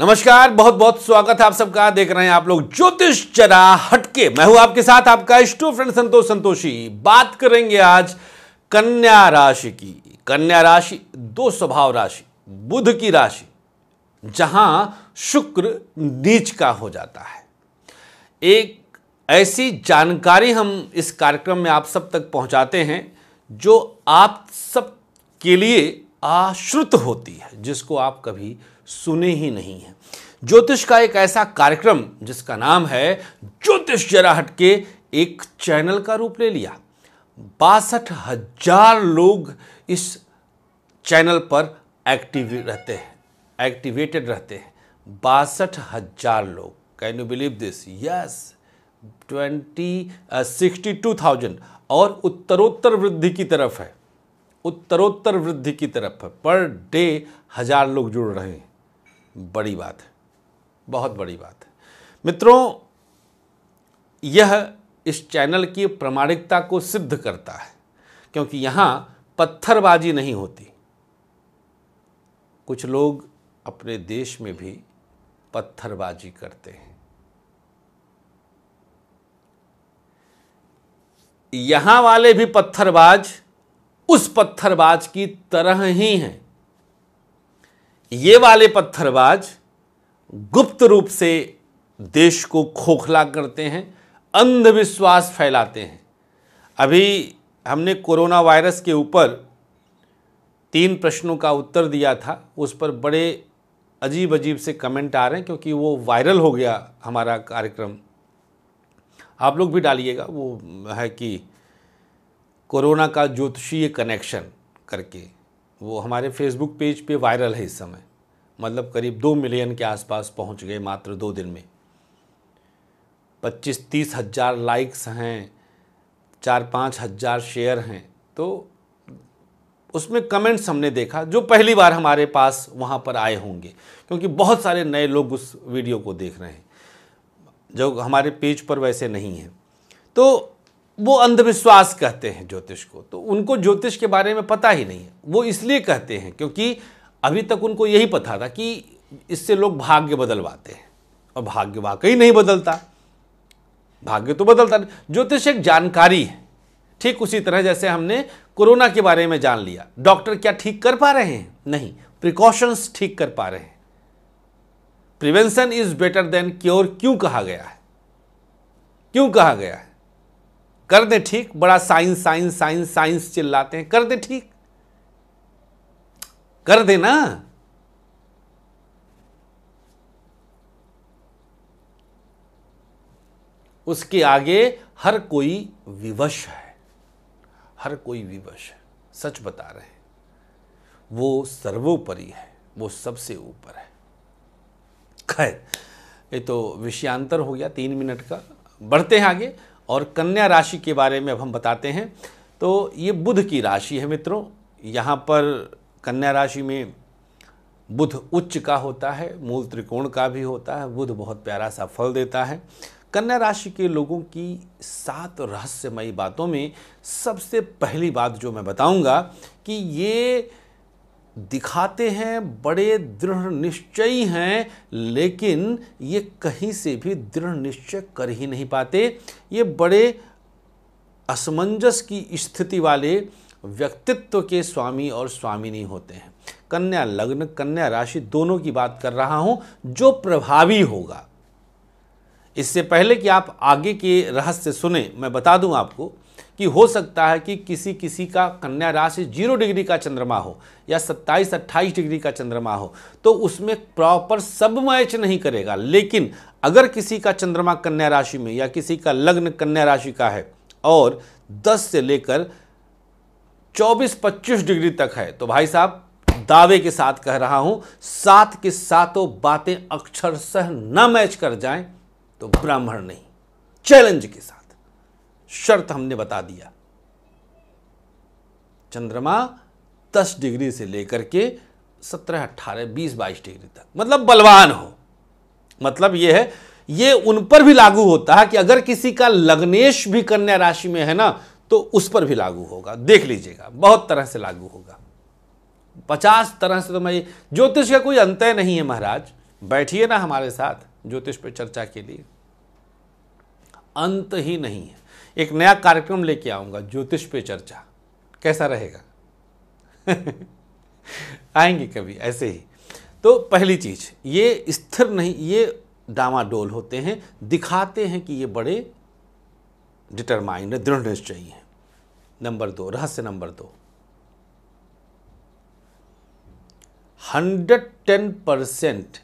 नमस्कार बहुत बहुत स्वागत है आप सबका देख रहे हैं आप लोग ज्योतिष चरा हटके मैं हूं आपके साथ आपका इष्टो फ्रेंड संतोष संतोषी बात करेंगे आज कन्या राशि की कन्या राशि दो स्वभाव राशि बुध की राशि जहां शुक्र नीच का हो जाता है एक ऐसी जानकारी हम इस कार्यक्रम में आप सब तक पहुंचाते हैं जो आप सब के लिए आश्रुत होती है जिसको आप कभी सुने ही नहीं हैं ज्योतिष का एक ऐसा कार्यक्रम जिसका नाम है ज्योतिष जरा हट के एक चैनल का रूप ले लिया बासठ हजार लोग इस चैनल पर एक्टिव रहते हैं एक्टिवेटेड रहते हैं बासठ हजार लोग can you believe this yes twenty sixty two thousand और उत्तरोत्तर वृद्धि की तरफ है उत्तरोत्तर वृद्धि की तरफ पर डे हज़ार लोग जुड़ रहे हैं बड़ी बात है बहुत बड़ी बात है मित्रों यह इस चैनल की प्रामाणिकता को सिद्ध करता है क्योंकि यहाँ पत्थरबाजी नहीं होती कुछ लोग अपने देश में भी पत्थरबाजी करते हैं यहाँ वाले भी पत्थरबाज उस पत्थरबाज की तरह ही हैं ये वाले पत्थरबाज गुप्त रूप से देश को खोखला करते हैं अंधविश्वास फैलाते हैं अभी हमने कोरोना वायरस के ऊपर तीन प्रश्नों का उत्तर दिया था उस पर बड़े अजीब अजीब से कमेंट आ रहे हैं क्योंकि वो वायरल हो गया हमारा कार्यक्रम आप लोग भी डालिएगा वो है कि कोरोना का ज्योतिषीय कनेक्शन करके वो हमारे फेसबुक पेज पे वायरल है इस समय मतलब करीब दो मिलियन के आसपास पहुंच गए मात्र दो दिन में पच्चीस तीस हज़ार लाइक्स हैं चार पाँच हज़ार शेयर हैं तो उसमें कमेंट्स हमने देखा जो पहली बार हमारे पास वहाँ पर आए होंगे क्योंकि बहुत सारे नए लोग उस वीडियो को देख रहे हैं जो हमारे पेज पर वैसे नहीं हैं तो वो अंधविश्वास कहते हैं ज्योतिष को तो उनको ज्योतिष के बारे में पता ही नहीं है वो इसलिए कहते हैं क्योंकि अभी तक उनको यही पता था कि इससे लोग भाग्य बदलवाते हैं और भाग्य वाकई नहीं बदलता भाग्य तो बदलता नहीं ज्योतिष एक जानकारी है ठीक उसी तरह जैसे हमने कोरोना के बारे में जान लिया डॉक्टर क्या ठीक कर पा रहे हैं नहीं प्रिकॉशंस ठीक कर पा रहे हैं prevention is better than cure क्यों कहा गया है क्यों कहा गया है कर दे ठीक बड़ा साइंस साइंस साइंस साइंस चिल्लाते हैं कर दे ठीक कर दे ना उसके आगे हर कोई विवश है हर कोई विवश है सच बता रहे हैं वो सर्वोपरि है वो सबसे ऊपर है खैर ये तो विषयांतर हो गया तीन मिनट का बढ़ते हैं आगे और कन्या राशि के बारे में अब हम बताते हैं तो ये बुध की राशि है मित्रों यहाँ पर कन्या राशि में बुध उच्च का होता है मूल त्रिकोण का भी होता है बुध बहुत प्यारा सा फल देता है कन्या राशि के लोगों की सात रहस्यमयी बातों में सबसे पहली बात जो मैं बताऊंगा कि ये दिखाते हैं बड़े दृढ़ निश्चयी हैं लेकिन ये कहीं से भी दृढ़ निश्चय कर ही नहीं पाते ये बड़े असमंजस की स्थिति वाले व्यक्तित्व के स्वामी और स्वामिनी होते हैं कन्या लग्न कन्या राशि दोनों की बात कर रहा हूं जो प्रभावी होगा इससे पहले कि आप आगे के रहस्य सुने मैं बता दूं आपको कि हो सकता है कि किसी किसी का कन्या राशि जीरो डिग्री का चंद्रमा हो या सत्ताईस अट्ठाईस डिग्री का चंद्रमा हो तो उसमें प्रॉपर सब मैच नहीं करेगा लेकिन अगर किसी का चंद्रमा कन्या राशि में या किसी का लग्न कन्या राशि का है और 10 से लेकर 24-25 डिग्री तक है तो भाई साहब दावे के साथ कह रहा हूं सात के सातों बातें अक्षरशः न मैच कर जाएं तो ब्राह्मण नहीं चैलेंज के साथ शर्त हमने बता दिया चंद्रमा 10 डिग्री से लेकर के 17, 18, 20, 22 डिग्री तक मतलब बलवान हो मतलब यह है ये उन पर भी लागू होता है कि अगर किसी का लग्नेश भी कन्या राशि में है ना तो उस पर भी लागू होगा देख लीजिएगा बहुत तरह से लागू होगा पचास तरह से तो मैं ज्योतिष का कोई अंत नहीं है महाराज बैठिए ना हमारे साथ ज्योतिष पर चर्चा के लिए अंत ही नहीं है एक नया कार्यक्रम लेके आऊंगा ज्योतिष पे चर्चा कैसा रहेगा आएंगे कभी ऐसे ही तो पहली चीज़ ये स्थिर नहीं ये डामाडोल होते हैं दिखाते हैं कि ये बड़े डिटरमाइंड दृढ़ निश्चय हैं नंबर दो रहस्य नंबर दो हंड्रेड टेन परसेंट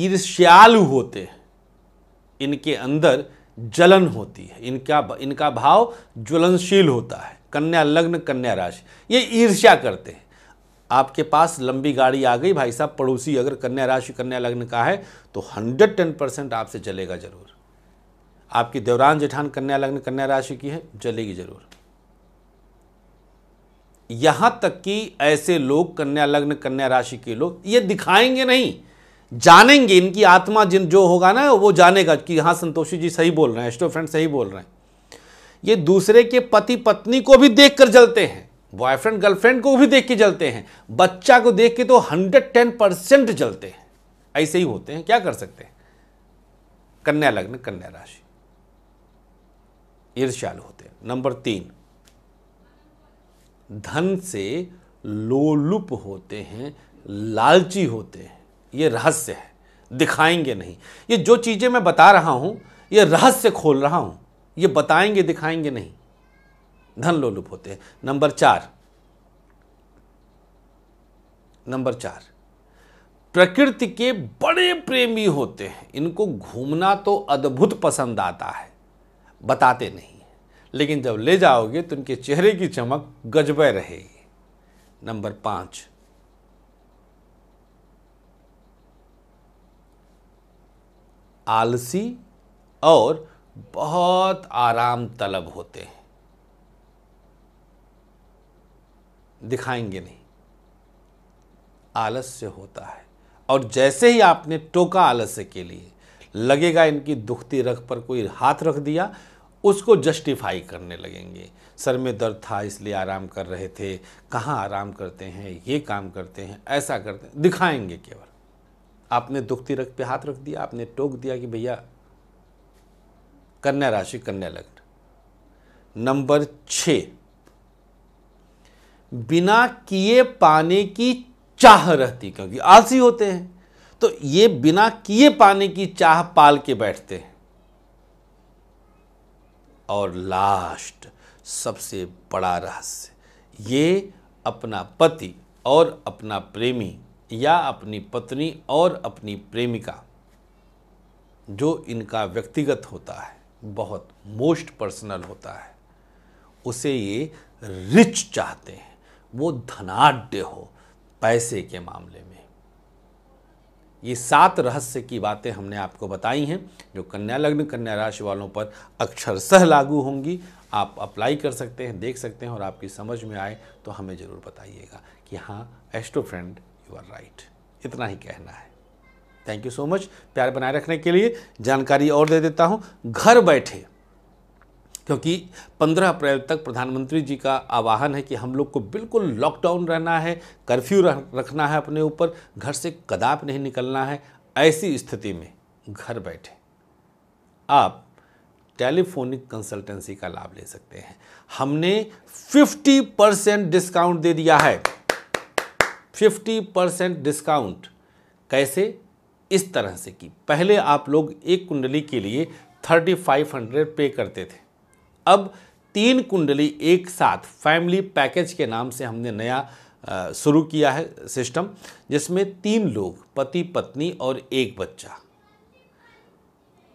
ईर्ष्यालु होते हैं इनके अंदर जलन होती है इनका इनका भाव ज्वलनशील होता है कन्या लग्न कन्या राशि ये ईर्ष्या करते हैं आपके पास लंबी गाड़ी आ गई भाई साहब पड़ोसी अगर कन्या राशि कन्या लग्न का है तो हंड्रेड टेन परसेंट आपसे जलेगा जरूर आपकी देवरान जेठान कन्या लग्न कन्या राशि की है जलेगी जरूर यहां तक कि ऐसे लोग कन्या लग्न कन्या राशि के लोग ये दिखाएंगे नहीं जानेंगे इनकी आत्मा जिन जो होगा ना वो जानेगा कि हाँ संतोषी जी सही बोल रहे हैं एस्टो फ्रेंड सही बोल रहे हैं ये दूसरे के पति पत्नी को भी देख कर जलते हैं बॉयफ्रेंड गर्लफ्रेंड को भी देख के जलते हैं बच्चा को देख के तो हंड्रेड टेन परसेंट जलते हैं ऐसे ही होते हैं क्या कर सकते हैं कन्या लग्न कन्या राशि ईर्ष्यालु होते हैं नंबर तीन धन से लोलुप होते हैं लालची होते हैं ये रहस्य है दिखाएंगे नहीं ये जो चीज़ें मैं बता रहा हूँ ये रहस्य खोल रहा हूँ ये बताएंगे दिखाएंगे नहीं धन लोलुप होते हैं नंबर चार नंबर चार प्रकृति के बड़े प्रेमी होते हैं इनको घूमना तो अद्भुत पसंद आता है बताते नहीं लेकिन जब ले जाओगे तो इनके चेहरे की चमक गजबे रहेगी नंबर पाँच आलसी और बहुत आराम तलब होते हैं दिखाएंगे नहीं आलस्य होता है और जैसे ही आपने टोका आलस्य के लिए लगेगा इनकी दुखती रख पर कोई हाथ रख दिया उसको जस्टिफाई करने लगेंगे सर में दर्द था इसलिए आराम कर रहे थे कहाँ आराम करते हैं ये काम करते हैं ऐसा करते हैं दिखाएंगे केवल आपने दुखती रख पे हाथ रख दिया आपने टोक दिया कि भैया कन्या राशि कन्या लग्न नंबर छ बिना किए पाने की चाह रहती क्योंकि आलसी होते हैं तो ये बिना किए पाने की चाह पाल के बैठते हैं और लास्ट सबसे बड़ा रहस्य ये अपना पति और अपना प्रेमी या अपनी पत्नी और अपनी प्रेमिका जो इनका व्यक्तिगत होता है बहुत मोस्ट पर्सनल होता है उसे ये रिच चाहते हैं वो धनाढ़ हो पैसे के मामले में ये सात रहस्य की बातें हमने आपको बताई हैं जो कन्या लग्न कन्या राशि वालों पर अक्षरशह लागू होंगी आप अप्लाई कर सकते हैं देख सकते हैं और आपकी समझ में आए तो हमें ज़रूर बताइएगा कि हाँ astro friend you are right इतना ही कहना है थैंक यू सो मच प्यार बनाए रखने के लिए जानकारी और दे देता हूँ घर बैठे क्योंकि 15 अप्रैल तक प्रधानमंत्री जी का आवाहन है कि हम लोग को बिल्कुल लॉकडाउन रहना है कर्फ्यू रखना है अपने ऊपर घर से कदाप नहीं निकलना है ऐसी स्थिति में घर बैठे आप टेलीफोनिक कंसल्टेंसी का लाभ ले सकते हैं हमने 50 परसेंट डिस्काउंट दे दिया है फिफ्टी परसेंट डिस्काउंट कैसे इस तरह से की पहले आप लोग एक कुंडली के लिए थर्टी फाइव हंड्रेड पे करते थे अब तीन कुंडली एक साथ फैमिली पैकेज के नाम से हमने नया शुरू किया है सिस्टम जिसमें तीन लोग पति पत्नी और एक बच्चा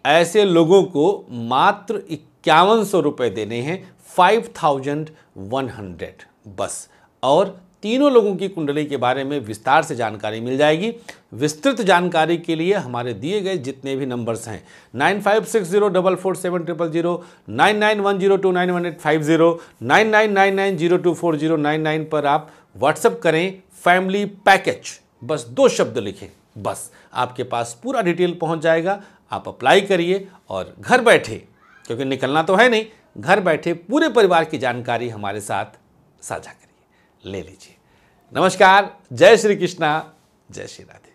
ऐसे लोगों को मात्र इक्यावन सौ रुपये देने हैं फाइव थाउजेंड वन हंड्रेड बस और तीनों लोगों की कुंडली के बारे में विस्तार से जानकारी मिल जाएगी विस्तृत जानकारी के लिए हमारे दिए गए जितने भी नंबर्स हैं nine five six zero double four seven triple zero nine nine one zero two nine one eight five zero nine nine nine nine zero two four zero nine nine पर आप व्हाट्सअप करें family package बस दो शब्द लिखें बस आपके पास पूरा डिटेल पहुंच जाएगा आप अप्लाई करिए और घर बैठे क्योंकि निकलना तो है नहीं घर बैठे पूरे परिवार की जानकारी हमारे साथ साझा करें ले लीजिए नमस्कार जय श्री कृष्णा जय श्री राधे